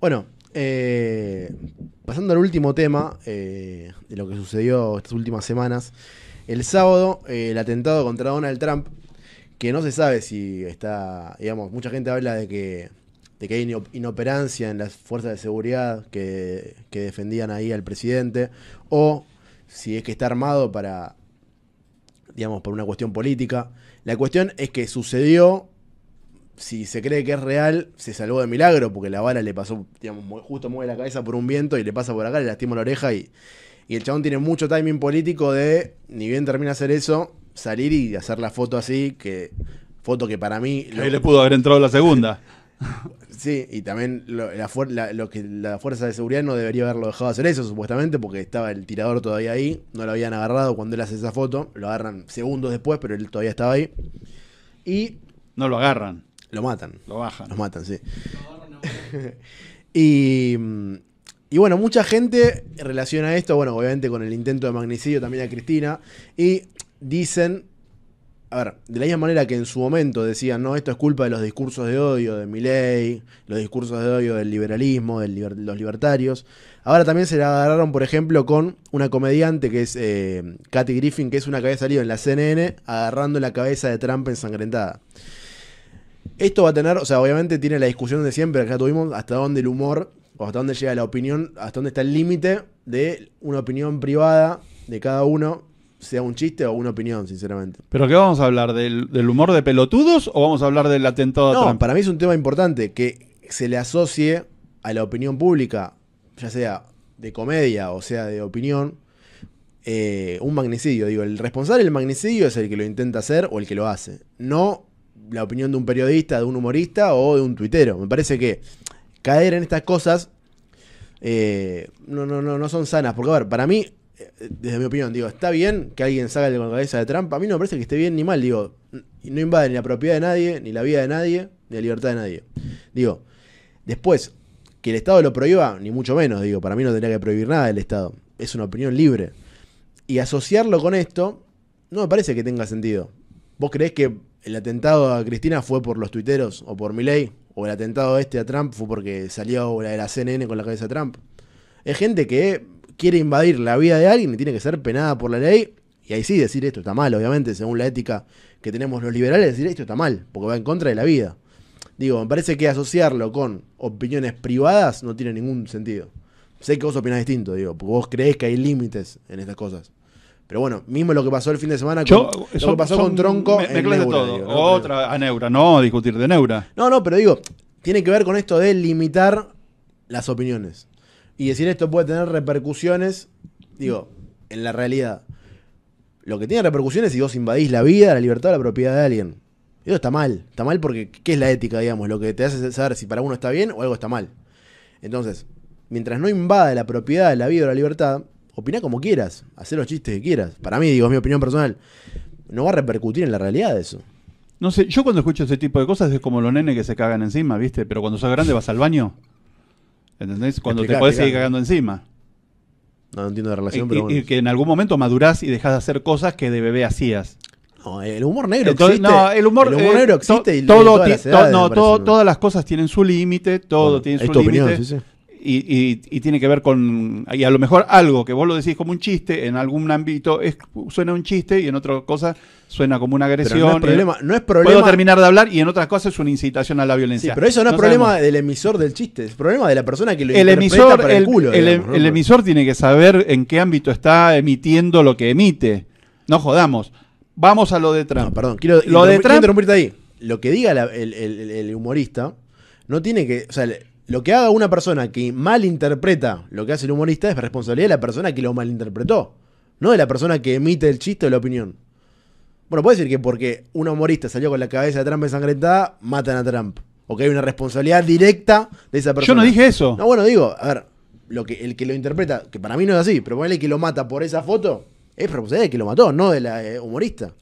Bueno, eh, pasando al último tema eh, de lo que sucedió estas últimas semanas. El sábado, eh, el atentado contra Donald Trump, que no se sabe si está, digamos, mucha gente habla de que, hay inoperancia en las fuerzas de seguridad que, que defendían ahí al presidente, o si es que está armado para, digamos, por una cuestión política. La cuestión es que sucedió si se cree que es real, se salvó de milagro, porque la bala le pasó, digamos, justo mueve la cabeza por un viento y le pasa por acá, le lastima la oreja y, el chabón tiene mucho timing político de, ni bien termina hacer eso, salir y hacer la foto así, que foto que para mí... Ahí le pudo haber entrado la segunda. sí, y también lo que, la fuerza de seguridad no debería haberlo dejado hacer eso, supuestamente, porque estaba el tirador todavía ahí, no lo habían agarrado cuando él hace esa foto, lo agarran segundos después, pero él todavía estaba ahí. Y... No lo agarran. Lo matan. Lo bajan. Lo matan, sí. y, y bueno, mucha gente relaciona esto, bueno, obviamente con el intento de magnicidio también a Cristina. Y dicen, a ver, de la misma manera que en su momento decían, no, esto es culpa de los discursos de odio de Milley, los discursos de odio del liberalismo, de los libertarios. Ahora también se la agarraron, por ejemplo, con una comediante que es eh, Kathy Griffin, que es una que había salido en la CNN agarrando la cabeza de Trump ensangrentada. Esto va a tener, o sea, obviamente tiene la discusión de siempre que ya tuvimos, hasta dónde el humor, o hasta dónde llega la opinión, hasta dónde está el límite de una opinión privada de cada uno, sea un chiste o una opinión, sinceramente. ¿Pero qué vamos a hablar? ¿Del, humor de pelotudos o vamos a hablar del atentado no, Para mí es un tema importante que se le asocie a la opinión pública, ya sea de comedia o sea de opinión, eh, un magnicidio. Digo, el responsable del magnicidio es el que lo intenta hacer o el que lo hace. No la opinión de un periodista, de un humorista o de un tuitero. Me parece que caer en estas cosas eh, no, no, no, no son sanas. Porque, a ver, para mí, eh, desde mi opinión, digo, está bien que alguien salga de la cabeza de Trump. A mí no me parece que esté bien ni mal, digo. No invade ni la propiedad de nadie, ni la vida de nadie, ni la libertad de nadie. Digo, después, que el Estado lo prohíba, ni mucho menos, digo. Para mí no tendría que prohibir nada el Estado. Es una opinión libre. Y asociarlo con esto, no me parece que tenga sentido. ¿Vos creés que el atentado a Cristina fue por los tuiteros o por ley? ¿O el atentado este a Trump fue porque salió la de la CNN con la cabeza de Trump? Es gente que quiere invadir la vida de alguien y tiene que ser penada por la ley. Y ahí sí decir esto está mal, obviamente, según la ética que tenemos los liberales, decir esto está mal, porque va en contra de la vida. Digo, me parece que asociarlo con opiniones privadas no tiene ningún sentido. Sé que vos opinás distinto, digo, vos creés que hay límites en estas cosas. Pero bueno, mismo lo que pasó el fin de semana, Yo, lo pasó con Tronco. todo. Otra a Neura, no discutir de Neura. No, no, pero digo, tiene que ver con esto de limitar las opiniones. Y decir esto puede tener repercusiones, digo, en la realidad. Lo que tiene repercusiones es si vos invadís la vida, la libertad, o la propiedad de alguien. Eso está mal. Está mal porque, ¿qué es la ética, digamos? Lo que te hace saber si para uno está bien o algo está mal. Entonces, mientras no invada la propiedad, la vida o la libertad, Opina como quieras, hacer los chistes que quieras. Para mí, digo, es mi opinión personal. No va a repercutir en la realidad eso. No sé, yo cuando escucho ese tipo de cosas es como los nenes que se cagan encima, ¿viste? Pero cuando sos grande vas al baño. ¿Entendés? Cuando te podés seguir cagando encima. No, no entiendo la relación, pero. que en algún momento madurás y dejás de hacer cosas que de bebé hacías. No, el humor negro existe. No, el humor, eh, negro existe. todo, todas no, todas las cosas tienen su límite, todo tiene su límite. sí y, tiene que ver con, y a lo mejor algo que vos lo decís como un chiste, en algún ámbito suena un chiste y en otra cosa suena como una agresión. no es eh, problema, Puedo terminar de hablar y en otras cosas es una incitación a la violencia. pero eso no, es problema del emisor del chiste, es problema de la persona que lo el el, emisor tiene que saber en qué ámbito está emitiendo lo que emite. No jodamos. Vamos a lo detrás No, perdón, quiero, lo de ahí. Lo que diga el humorista no tiene que. O sea, lo que haga una persona que malinterpreta lo que hace el humorista es responsabilidad de la persona que lo malinterpretó, no de la persona que emite el chiste o la opinión. Bueno, puede decir que porque un humorista salió con la cabeza de Trump ensangrentada, matan a Trump. O que hay una responsabilidad directa de esa persona. Yo no dije eso. No, bueno, digo, a ver, lo que, el que lo interpreta, que para mí no es así, pero ponele que lo mata por esa foto, es responsabilidad de que lo mató, no de la eh, humorista.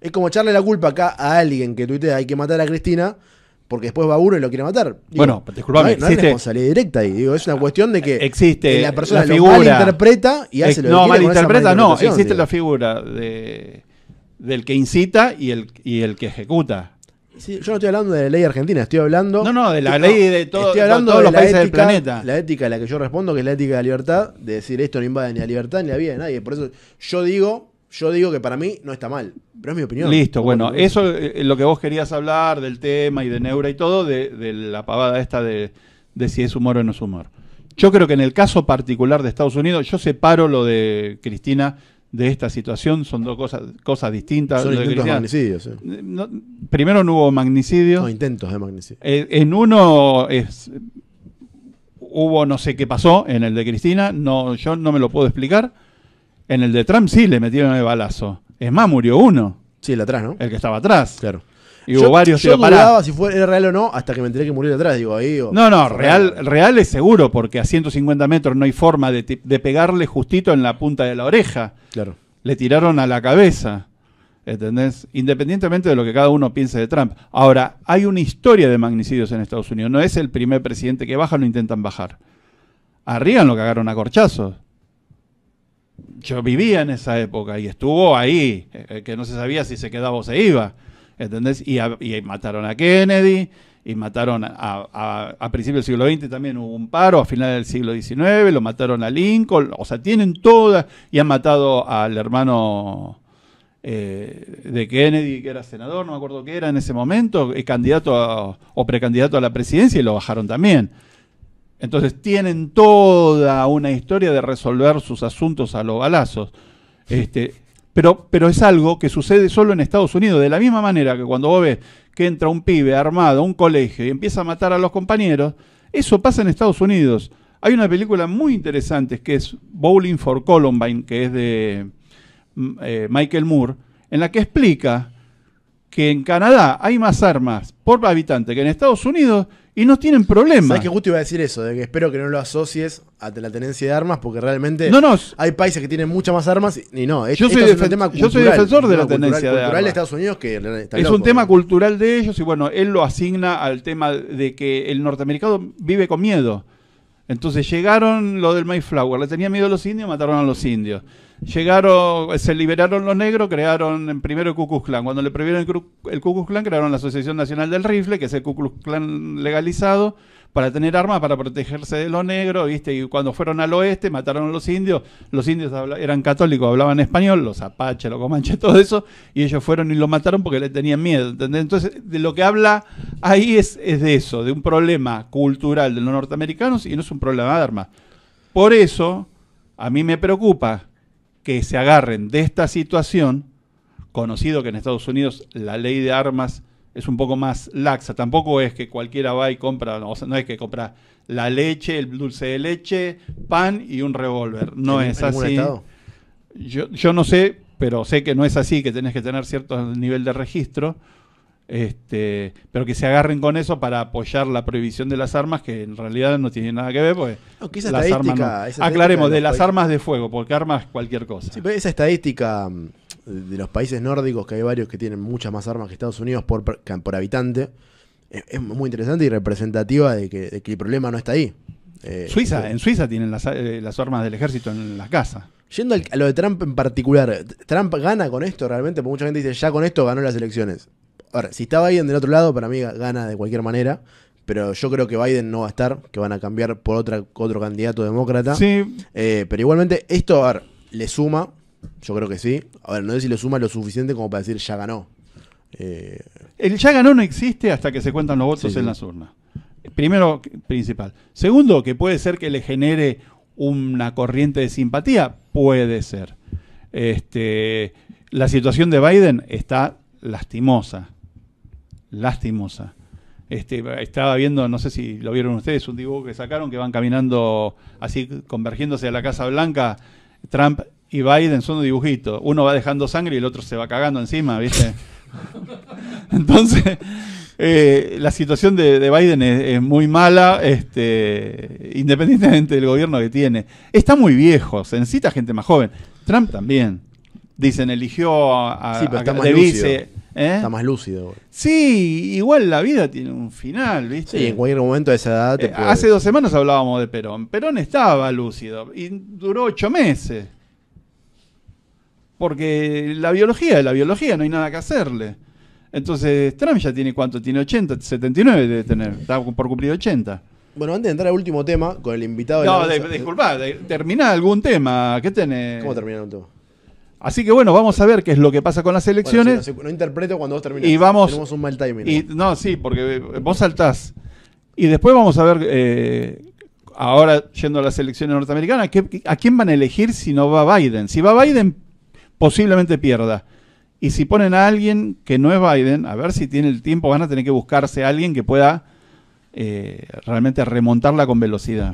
es como echarle la culpa acá a alguien que tuitea hay que matar a Cristina porque después va uno y lo quiere matar. bueno, disculpame, no, no directa ahí. Digo, es una cuestión de que la persona la lo malinterpreta y hace lo que quiere. No, malinterpreta no, existe la figura de, del que incita y el, el que ejecuta. yo no estoy hablando de la ley argentina, estoy hablando. No, no, de la ley de todo, estoy los países del planeta. La ética a la que yo respondo, que es la ética de la libertad, de decir esto no invade ni la libertad ni la vida de nadie. Por eso yo digo yo digo que para mí no está mal, pero es mi opinión. Listo, bueno, eso es eh, lo que vos querías hablar del tema y de Neura y todo, de, la pavada esta de, si es humor o no es humor. Yo creo que en el caso particular de Estados Unidos, yo separo lo de Cristina de esta situación, son dos cosas, distintas. Son intentos de magnicidios. Eh, primero no hubo magnicidio. intentos de magnicidio. Eh, en uno hubo no sé qué pasó, en el de Cristina, no, yo no me lo puedo explicar en el de Trump sí le metieron el balazo. Es más, murió uno. Sí, el atrás, ¿no? El que estaba atrás. Claro. Y hubo yo, varios yo dudaba si fue, real o no hasta que me enteré que murió de atrás. Digo, ahí, no, no, real, real, es seguro porque a 150 metros no hay forma de, pegarle justito en la punta de la oreja. Claro. Le tiraron a la cabeza. ¿Entendés? Independientemente de lo que cada uno piense de Trump. Ahora, hay una historia de magnicidios en Estados Unidos. No es el primer presidente que baja, lo intentan bajar. arríganlo lo lo cagaron a corchazos yo vivía en esa época y estuvo ahí, eh, eh, que no se sabía si se quedaba o se iba. ¿Entendés? Y, mataron a Kennedy, y mataron a, a, principios del siglo XX también hubo un paro, a final del siglo XIX, lo mataron a Lincoln, o sea, tienen todas, y han matado al hermano eh, de Kennedy, que era senador, no me acuerdo qué era en ese momento, candidato o precandidato a la presidencia, y lo bajaron también. Entonces tienen toda una historia de resolver sus asuntos a los balazos. Este, pero, pero es algo que sucede solo en Estados Unidos. De la misma manera que cuando vos ves que entra un pibe armado a un colegio y empieza a matar a los compañeros, eso pasa en Estados Unidos. Hay una película muy interesante que es Bowling for Columbine, que es de mm, eh, Michael Moore, en la que explica que en Canadá hay más armas por habitante que en Estados Unidos y no tienen problemas. Sabes que justo iba a decir eso, de que espero que no lo asocies a la tenencia de armas, porque realmente no, no, hay países que tienen muchas más armas y no. yo, soy defensor de la tenencia de Estados Unidos que es un tema cultural de ellos y bueno, él lo asigna al tema de que el norteamericano vive con miedo. Entonces llegaron lo del Mayflower, le tenían miedo a los indios, mataron a los indios llegaron, se liberaron los negros, crearon en primero el Ku Klux Klan. Cuando le prohibieron el, Ku Klux Klan, crearon la Asociación Nacional del Rifle, que es el Ku Klux Klan legalizado, para tener armas, para protegerse de los negros, ¿viste? Y cuando fueron al oeste, mataron a los indios. Los indios eran católicos, hablaban español, los apaches, los comanches, todo eso, y ellos fueron y lo mataron porque le tenían miedo, Entonces, de lo que habla ahí es, es de eso, de un problema cultural de los norteamericanos y no es un problema de armas. Por eso, a mí me preocupa que se agarren de esta situación, conocido que en Estados Unidos la ley de armas es un poco más laxa, tampoco es que cualquiera va y compra, no, no es que compra la leche, el dulce de leche, pan y un revólver, no es así. Yo, yo no sé, pero sé que no es así, que tenés que tener cierto nivel de registro. Este, pero que se agarren con eso para apoyar la prohibición de las armas, que en realidad no tiene nada que ver, pues las aclaremos, de, las armas de fuego, porque armas cualquier cosa. Sí, esa estadística mm, de los países nórdicos, que hay varios que tienen muchas más armas que Estados Unidos por, por habitante, es, muy interesante y representativa de que, el problema no está ahí. Eh, Suiza, eh, en Suiza tienen eh, las, armas del ejército en las casas. Yendo a lo de Trump en particular, ¿Trump gana con esto realmente? Porque mucha gente dice, ya con esto ganó las elecciones ver, si está Biden del otro lado, para mí gana de cualquier manera. Pero yo creo que Biden no va a estar, que van a cambiar por otra, otro candidato demócrata. Sí. Eh, pero igualmente, esto, a ver, le suma, yo creo que sí. A ver, no sé si le suma lo suficiente como para decir ya ganó. Eh, El ya ganó no existe hasta que se cuentan los votos en las urnas. Primero, principal. Segundo, que puede ser que le genere una corriente de simpatía. Puede ser. Este, la situación de Biden está lastimosa lastimosa. Este, estaba viendo, no sé si lo vieron ustedes, un dibujo que sacaron que van caminando así, convergiéndose a la Casa Blanca, Trump y Biden son un dibujito. Uno va dejando sangre y el otro se va cagando encima, ¿viste? Entonces, eh, la situación de, Biden es, muy mala, este, independientemente del gobierno que tiene. Está muy viejo, se necesita gente más joven. Trump también. Dicen, eligió a, a, está más ¿eh? Está más lúcido. Sí, igual la vida tiene un final, ¿viste? Sí, en cualquier momento de esa edad. Eh, hace dos semanas hablábamos de Perón. Perón estaba lúcido y duró ocho meses. Porque la biología es la biología, no hay nada que hacerle. Entonces, Trump ya tiene cuánto? Tiene 80, 79 debe tener. Está por cumplir 80. Bueno, antes de entrar al último tema, con el invitado. no, la disculpa, termina algún tema. ¿Qué tenés? ¿Cómo termina Así que bueno, vamos a ver qué es lo que pasa con las elecciones. no, interpreto cuando vos terminás. Y vamos, Tenemos un mal timing. Y, no, sí, porque vos saltás. Y después vamos a ver, eh, ahora yendo a las elecciones norteamericanas, ¿a quién van a elegir si no va Biden? Si va Biden, posiblemente pierda. Y si ponen a alguien que no es Biden, a ver si tiene el tiempo, van a tener que buscarse a alguien que pueda eh, realmente remontarla con velocidad.